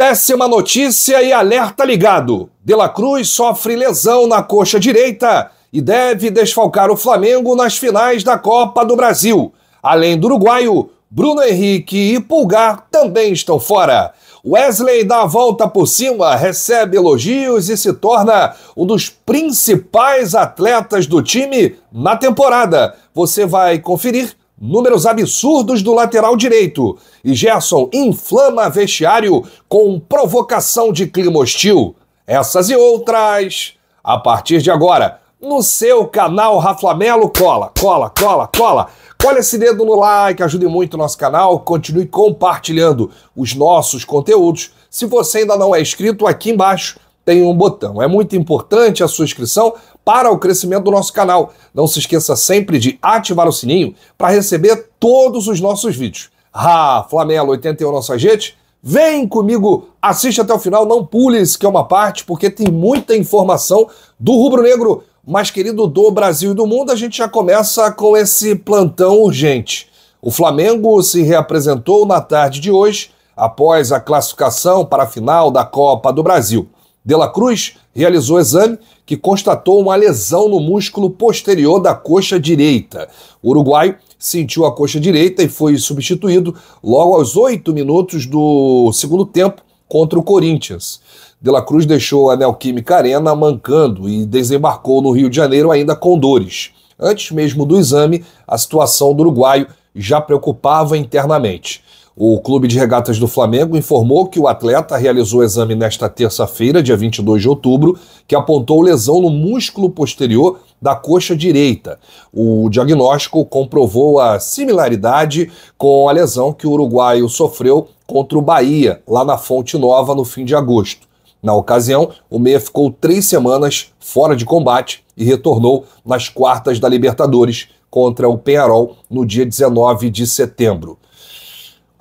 Péssima notícia e alerta ligado. De La Cruz sofre lesão na coxa direita e deve desfalcar o Flamengo nas finais da Copa do Brasil. Além do uruguaio, Bruno Henrique e Pulgar também estão fora. Wesley dá a volta por cima, recebe elogios e se torna um dos principais atletas do time na temporada. Você vai conferir Números absurdos do lateral direito. E Gerson inflama vestiário com provocação de clima hostil. Essas e outras. A partir de agora, no seu canal Raflamelo, cola, cola, cola, cola. Cola esse dedo no like, ajude muito o nosso canal, continue compartilhando os nossos conteúdos. Se você ainda não é inscrito, aqui embaixo tem um botão. É muito importante a sua inscrição para o crescimento do nosso canal. Não se esqueça sempre de ativar o sininho para receber todos os nossos vídeos. Ah, Flamengo 81 nossa gente, vem comigo, assiste até o final, não pule isso que é uma parte, porque tem muita informação do rubro negro mais querido do Brasil e do mundo. A gente já começa com esse plantão urgente. O Flamengo se reapresentou na tarde de hoje após a classificação para a final da Copa do Brasil. De La Cruz realizou exame que constatou uma lesão no músculo posterior da coxa direita. O Uruguai sentiu a coxa direita e foi substituído logo aos oito minutos do segundo tempo contra o Corinthians. De La Cruz deixou a Neoquímica Arena mancando e desembarcou no Rio de Janeiro ainda com dores. Antes mesmo do exame, a situação do uruguaio já preocupava internamente. O Clube de Regatas do Flamengo informou que o atleta realizou o exame nesta terça-feira, dia 22 de outubro, que apontou lesão no músculo posterior da coxa direita. O diagnóstico comprovou a similaridade com a lesão que o uruguaio sofreu contra o Bahia, lá na Fonte Nova, no fim de agosto. Na ocasião, o Meia ficou três semanas fora de combate e retornou nas quartas da Libertadores contra o Penharol no dia 19 de setembro.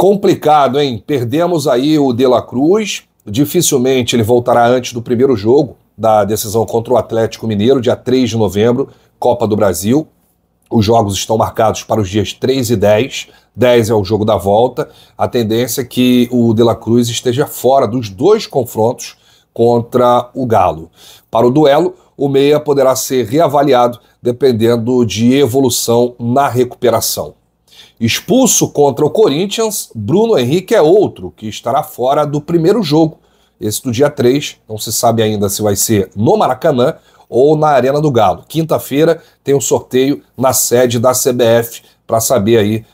Complicado, hein? Perdemos aí o De La Cruz. Dificilmente ele voltará antes do primeiro jogo da decisão contra o Atlético Mineiro, dia 3 de novembro, Copa do Brasil. Os jogos estão marcados para os dias 3 e 10. 10 é o jogo da volta. A tendência é que o De La Cruz esteja fora dos dois confrontos contra o Galo. Para o duelo, o Meia poderá ser reavaliado dependendo de evolução na recuperação. Expulso contra o Corinthians, Bruno Henrique é outro que estará fora do primeiro jogo, esse do dia 3. Não se sabe ainda se vai ser no Maracanã ou na Arena do Galo. Quinta-feira tem o um sorteio na sede da CBF para saber aí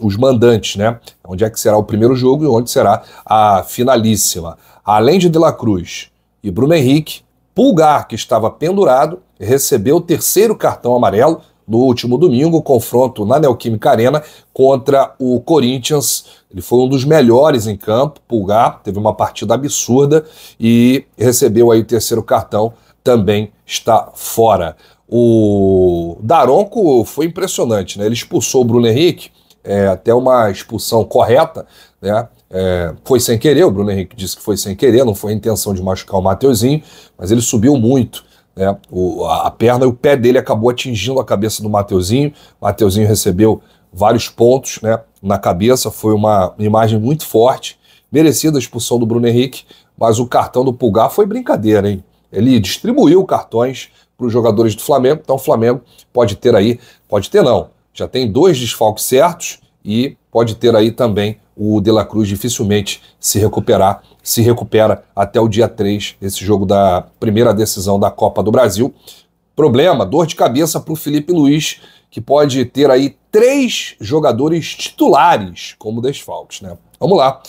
os mandantes, né? Onde é que será o primeiro jogo e onde será a finalíssima. Além de De La Cruz e Bruno Henrique, Pulgar, que estava pendurado, recebeu o terceiro cartão amarelo no último domingo, confronto na Neoquímica Arena contra o Corinthians. Ele foi um dos melhores em campo, Pulgar, teve uma partida absurda e recebeu aí o terceiro cartão, também está fora. O Daronco foi impressionante, né? Ele expulsou o Bruno Henrique, é, até uma expulsão correta, né? É, foi sem querer, o Bruno Henrique disse que foi sem querer, não foi a intenção de machucar o Mateuzinho, mas ele subiu muito. Né? O, a, a perna e o pé dele acabou atingindo a cabeça do Mateuzinho. Mateuzinho recebeu vários pontos né, na cabeça, foi uma imagem muito forte. Merecida a expulsão do Bruno Henrique, mas o cartão do Pulgar foi brincadeira, hein? Ele distribuiu cartões para os jogadores do Flamengo, então o Flamengo pode ter aí, pode ter não, já tem dois desfalques certos e pode ter aí também o De La Cruz dificilmente se recuperar, se recupera até o dia 3, esse jogo da primeira decisão da Copa do Brasil. Problema, dor de cabeça para o Felipe Luiz, que pode ter aí três jogadores titulares como desfalques, né? Vamos lá.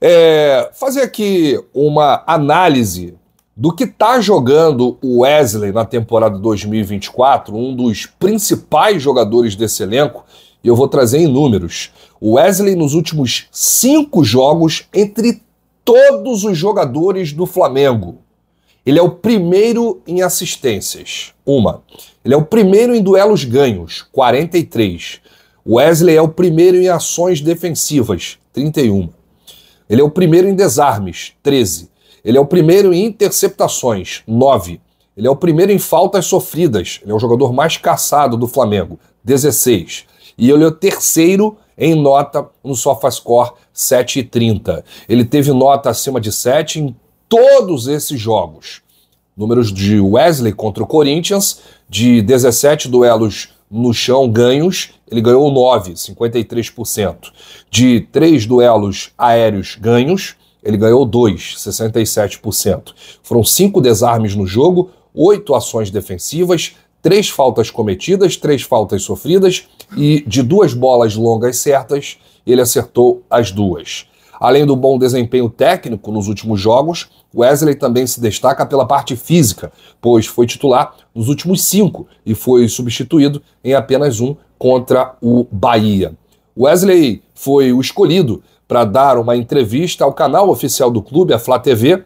É, fazer aqui uma análise do que está jogando o Wesley na temporada 2024, um dos principais jogadores desse elenco, e eu vou trazer em números. O Wesley, nos últimos cinco jogos, entre todos os jogadores do Flamengo, ele é o primeiro em assistências. Uma. Ele é o primeiro em duelos ganhos, 43. Wesley é o primeiro em ações defensivas, 31. Ele é o primeiro em desarmes, 13. Ele é o primeiro em interceptações, 9. Ele é o primeiro em faltas sofridas. Ele é o jogador mais caçado do Flamengo, 16. E ele é o terceiro em nota no SofaScore 7,30. Ele teve nota acima de 7 em todos esses jogos. Números de Wesley contra o Corinthians, de 17 duelos no chão ganhos, ele ganhou 9, 53%. De 3 duelos aéreos ganhos, ele ganhou 2, 67%. Foram 5 desarmes no jogo, 8 ações defensivas, três faltas cometidas, três faltas sofridas e de duas bolas longas certas, ele acertou as duas. Além do bom desempenho técnico nos últimos jogos, Wesley também se destaca pela parte física, pois foi titular nos últimos cinco e foi substituído em apenas um contra o Bahia. Wesley foi o escolhido para dar uma entrevista ao canal oficial do clube, a Flá TV,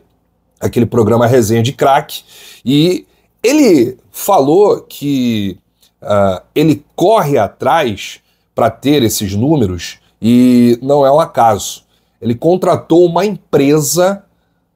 aquele programa Resenha de Craque, e ele falou que uh, ele corre atrás para ter esses números e não é um acaso. Ele contratou uma empresa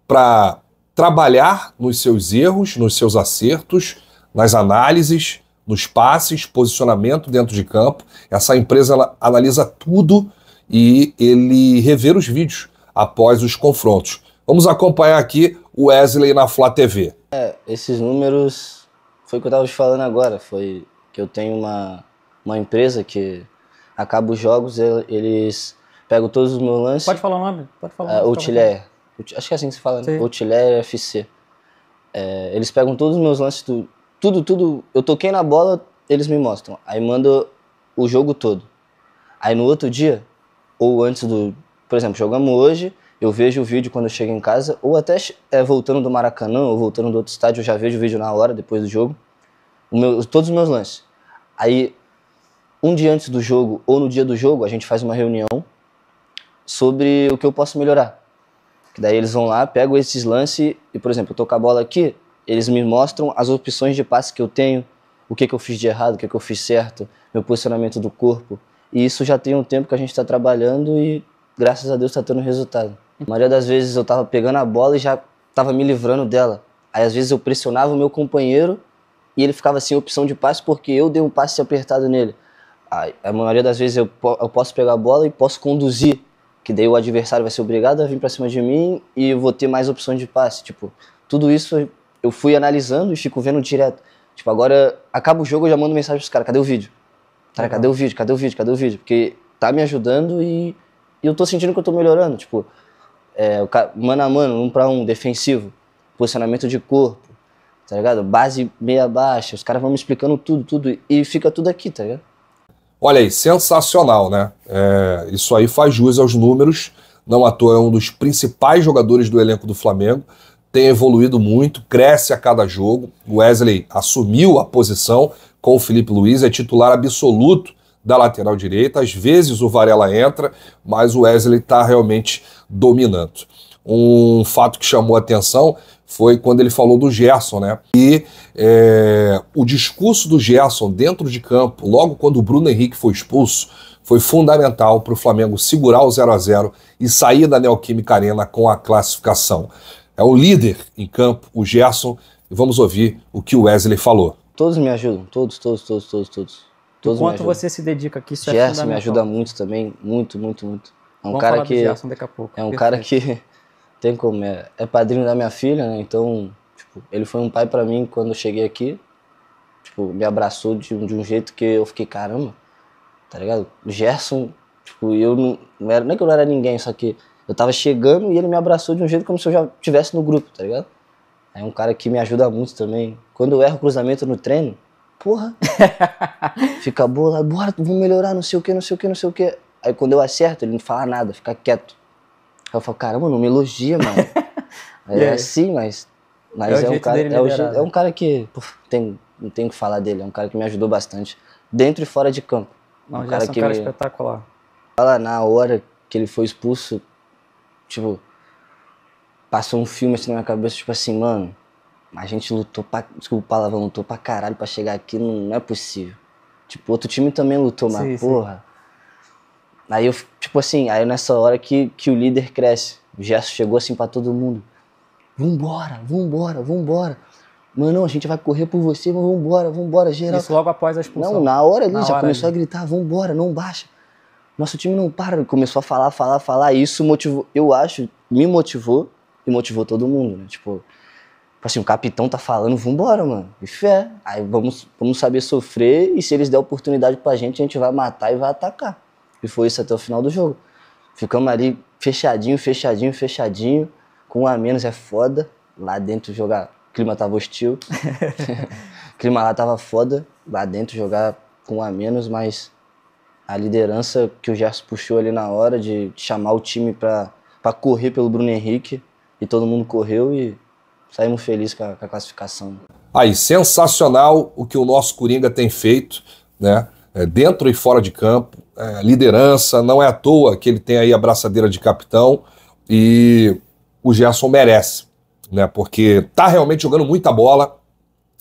para trabalhar nos seus erros, nos seus acertos, nas análises, nos passes, posicionamento dentro de campo. Essa empresa analisa tudo e ele rever os vídeos após os confrontos. Vamos acompanhar aqui o Wesley na Flá TV. É, esses números foi o que eu estava te falando agora, foi que eu tenho uma, uma empresa que acaba os jogos, eles pegam todos os meus lances. Pode falar o nome? Pode falar. Uh, Acho que é assim que se fala, né? Outlier FC. É, eles pegam todos os meus lances, tudo, tudo, tudo. Eu toquei na bola, eles me mostram. Aí manda o jogo todo. Aí no outro dia, ou antes do. Por exemplo, jogamos hoje, eu vejo o vídeo quando eu chego em casa, ou até é, voltando do Maracanã, ou voltando do outro estádio, eu já vejo o vídeo na hora, depois do jogo. Meu, todos os meus lances. Aí, um dia antes do jogo, ou no dia do jogo, a gente faz uma reunião sobre o que eu posso melhorar. Que daí eles vão lá, pegam esses lances, e por exemplo, eu tô com a bola aqui, eles me mostram as opções de passe que eu tenho, o que, que eu fiz de errado, o que, que eu fiz certo, meu posicionamento do corpo. E isso já tem um tempo que a gente está trabalhando e, graças a Deus, está tendo resultado. A maioria das vezes eu tava pegando a bola e já tava me livrando dela. Aí às vezes eu pressionava o meu companheiro e ele ficava sem opção de passe porque eu dei um passe apertado nele. Aí, a maioria das vezes eu, eu posso pegar a bola e posso conduzir, que daí o adversário vai ser obrigado a vir para cima de mim e eu vou ter mais opções de passe. Tipo, tudo isso eu fui analisando e fico vendo direto. Tipo, agora acaba o jogo eu já mando mensagem pros caras, cadê o vídeo? Cara, cadê o vídeo? Cadê o vídeo? Cadê o vídeo? Porque tá me ajudando e, e eu tô sentindo que eu tô melhorando. Tipo, é, mano a mano, um pra um, defensivo, posicionamento de corpo, tá ligado? Base meia baixa, os caras vão me explicando tudo, tudo, e fica tudo aqui, tá ligado? Olha aí, sensacional, né? É, isso aí faz jus aos números, não à toa é um dos principais jogadores do elenco do Flamengo, tem evoluído muito, cresce a cada jogo. Wesley assumiu a posição com o Felipe Luiz, é titular absoluto da lateral direita. Às vezes o Varela entra, mas o Wesley está realmente dominando. Um fato que chamou atenção foi quando ele falou do Gerson, né? E é, o discurso do Gerson dentro de campo, logo quando o Bruno Henrique foi expulso, foi fundamental para o Flamengo segurar o 0 a 0 e sair da Neoquímica Arena com a classificação. É o líder em campo, o Gerson, e vamos ouvir o que o Wesley falou. Todos me ajudam, todos, todos, todos, todos, todos. Todos Quanto você se dedica aqui, isso é Gerson é me ajuda muito também, muito, muito, muito. É um Vamos cara que Gerson daqui a pouco. É um Perfeito. cara que tem como é, é padrinho da minha filha, né? Então, tipo, ele foi um pai para mim quando eu cheguei aqui. Tipo, me abraçou de, de um jeito que eu fiquei, caramba. Tá ligado? O Gerson, tipo, eu não, não era, não é que eu não era ninguém, só que eu tava chegando e ele me abraçou de um jeito como se eu já estivesse no grupo, tá ligado? É um cara que me ajuda muito também. Quando eu erro o cruzamento no treino, porra. fica bola, bora, vou melhorar, não sei o que, não sei o que, não sei o que. Aí quando eu acerto, ele não fala nada, fica quieto. Aí eu falo, caramba, não me elogia, mano. é, é assim, mas. Mas é, é um cara. É, né? é, um cara que. tem, não tem o que falar dele, é um cara que me ajudou bastante. Dentro e fora de campo. Não, um cara é um cara me... espetacular. Fala na hora que ele foi expulso, tipo, passou um filme assim na minha cabeça, tipo assim, mano, mas a gente lutou pra. Desculpa o palavrão, lutou pra caralho pra chegar aqui, não, não, é possível. Tipo, outro time também lutou, mas sim, porra. Sim. Aí eu, tipo assim, aí nessa hora que, que o líder cresce. O Gerson chegou assim pra todo mundo. Vambora, vambora, vambora. Mano, a gente vai correr por você, mas vambora, vambora, geral. Isso logo após a expulsão. Não, na hora ali na já hora começou ali. a gritar, vambora, não baixa. Nosso time não para, começou a falar, falar, falar. E isso motivou, eu acho, me motivou e motivou todo mundo, né? Tipo, Tipo assim, o capitão tá falando, vambora, mano. E fé. Aí vamos, vamos saber sofrer e se eles der oportunidade pra gente, a gente vai matar e vai atacar. E foi isso até o final do jogo. Ficamos ali fechadinho, fechadinho, fechadinho. Com um a menos é foda. Lá dentro jogar, o clima tava hostil. o clima lá tava foda. Lá dentro jogar com um a menos, mas a liderança que o Gerson puxou ali na hora de chamar o time pra, pra correr pelo Bruno Henrique. E todo mundo correu e saímos felizes com a, com a classificação. Aí, sensacional o que o nosso Coringa tem feito, né? É, dentro e fora de campo, é, liderança, não é à toa que ele tem aí a braçadeira de capitão e o Gerson merece, né? Porque tá realmente jogando muita bola,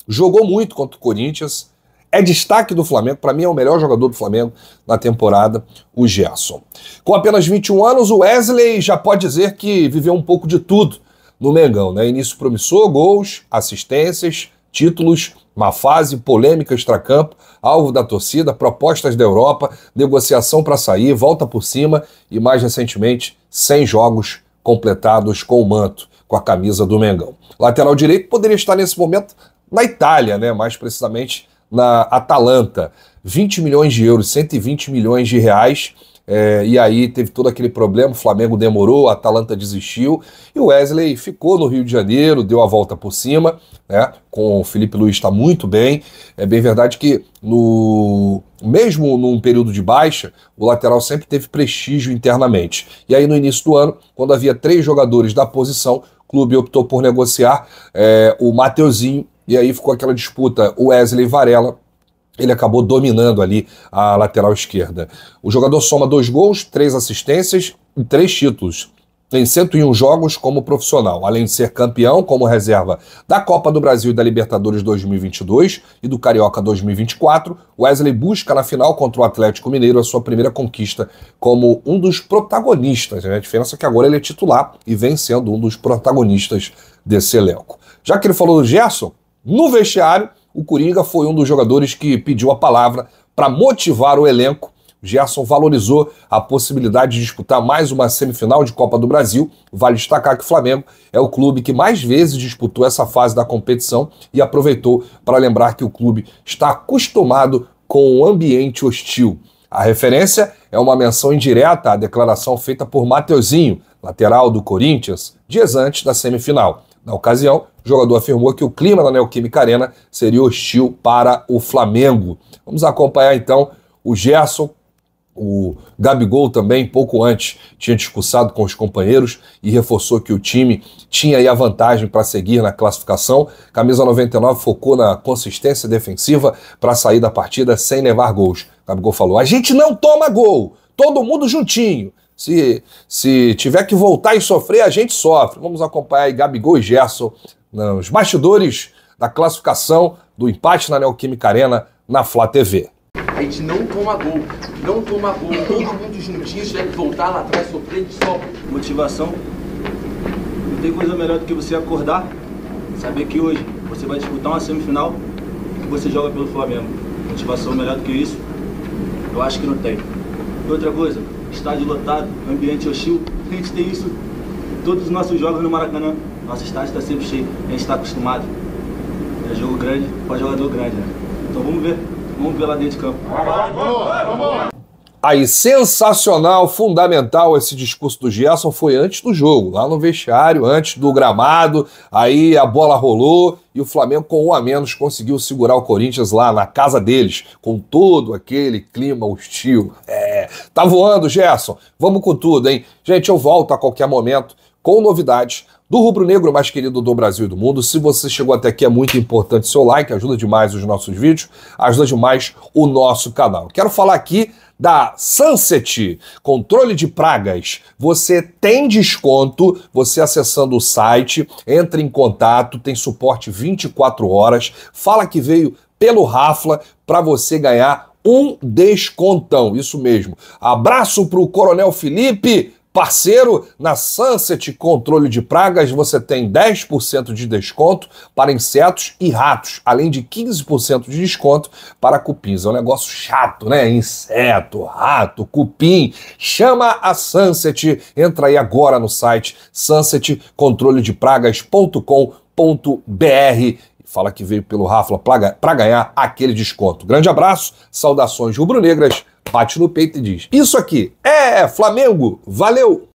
jogou muito contra o Corinthians, é destaque do Flamengo, para mim é o melhor jogador do Flamengo na temporada, o Gerson. Com apenas 21 anos, o Wesley já pode dizer que viveu um pouco de tudo no Mengão. Né? Início promissor, gols, assistências, títulos, uma fase polêmica extracampo, alvo da torcida, propostas da Europa, negociação para sair, volta por cima e, mais recentemente, 100 jogos completados com o manto, com a camisa do Mengão. Lateral direito poderia estar nesse momento na Itália, né? mais precisamente na Atalanta. 20 milhões de euros, 120 milhões de reais é, e aí teve todo aquele problema, o Flamengo demorou, a Atalanta desistiu, e o Wesley ficou no Rio de Janeiro, deu a volta por cima, né? Com o Felipe Luiz está muito bem. É bem verdade que no mesmo num período de baixa, o lateral sempre teve prestígio internamente. E aí no início do ano, quando havia três jogadores da posição, o clube optou por negociar é, o Mateuzinho, e aí ficou aquela disputa o Wesley e Varela ele acabou dominando ali a lateral esquerda. O jogador soma dois gols, três assistências e três títulos. Tem 101 jogos como profissional, além de ser campeão como reserva da Copa do Brasil e da Libertadores 2022 e do Carioca 2024. Wesley busca na final contra o Atlético Mineiro a sua primeira conquista como um dos protagonistas. Né? A diferença é que agora ele é titular e vem sendo um dos protagonistas desse elenco. Já que ele falou do Gerson, no vestiário, o Coringa foi um dos jogadores que pediu a palavra para motivar o elenco. Gerson valorizou a possibilidade de disputar mais uma semifinal de Copa do Brasil. Vale destacar que o Flamengo é o clube que mais vezes disputou essa fase da competição e aproveitou para lembrar que o clube está acostumado com o um ambiente hostil. A referência é uma menção indireta à declaração feita por Mateuzinho, lateral do Corinthians, dias antes da semifinal. Na ocasião, o jogador afirmou que o clima na Neoquímica Arena seria hostil para o Flamengo. Vamos acompanhar então o Gerson. O Gabigol também, pouco antes, tinha discursado com os companheiros e reforçou que o time tinha aí a vantagem para seguir na classificação. Camisa 99 focou na consistência defensiva para sair da partida sem levar gols. O Gabigol falou: a gente não toma gol, todo mundo juntinho. Se, se tiver que voltar e sofrer, a gente sofre. Vamos acompanhar aí Gabigol e Gerson nos bastidores da classificação do empate na Neoquímica Arena na Flá TV. A gente não toma gol, não toma gol. Todo mundo juntinho tiver que voltar lá atrás, sofrer de sol. Motivação. Não tem coisa melhor do que você acordar, saber que hoje você vai disputar uma semifinal e que você joga pelo Flamengo. Motivação melhor do que isso? Eu acho que não tem. E outra coisa, estádio lotado, ambiente hostil. A gente tem isso todos os nossos jogos no Maracanã. Nosso estádio está sempre cheio, a gente está acostumado. É jogo grande para jogador grande, né? Então vamos ver, vamos ver lá dentro de campo. Vamos, vamos. Aí, sensacional, fundamental esse discurso do Gerson. Foi antes do jogo, lá no vestiário, antes do gramado. Aí a bola rolou e o Flamengo, com um a menos, conseguiu segurar o Corinthians lá na casa deles, com todo aquele clima hostil. É, Tá voando, Gerson. Vamos com tudo, hein? Gente, eu volto a qualquer momento com novidades do rubro-negro mais querido do Brasil e do mundo. Se você chegou até aqui, é muito importante seu like, ajuda demais os nossos vídeos, ajuda demais o nosso canal. Quero falar aqui da Sunset, controle de pragas. Você tem desconto, você acessando o site, entra em contato, tem suporte 24 horas, fala que veio pelo Rafla para você ganhar um descontão, isso mesmo. Abraço para o Coronel Felipe, parceiro. Na Sunset Controle de Pragas você tem 10% de desconto para insetos e ratos, além de 15% de desconto para cupins. É um negócio chato, né? Inseto, rato, cupim. Chama a Sunset. Entra aí agora no site sunsetcontroledepragas.com.br fala que veio pelo Rafa para ganhar aquele desconto. Grande abraço, saudações rubro-negras, bate no peito e diz: Isso aqui é Flamengo, valeu!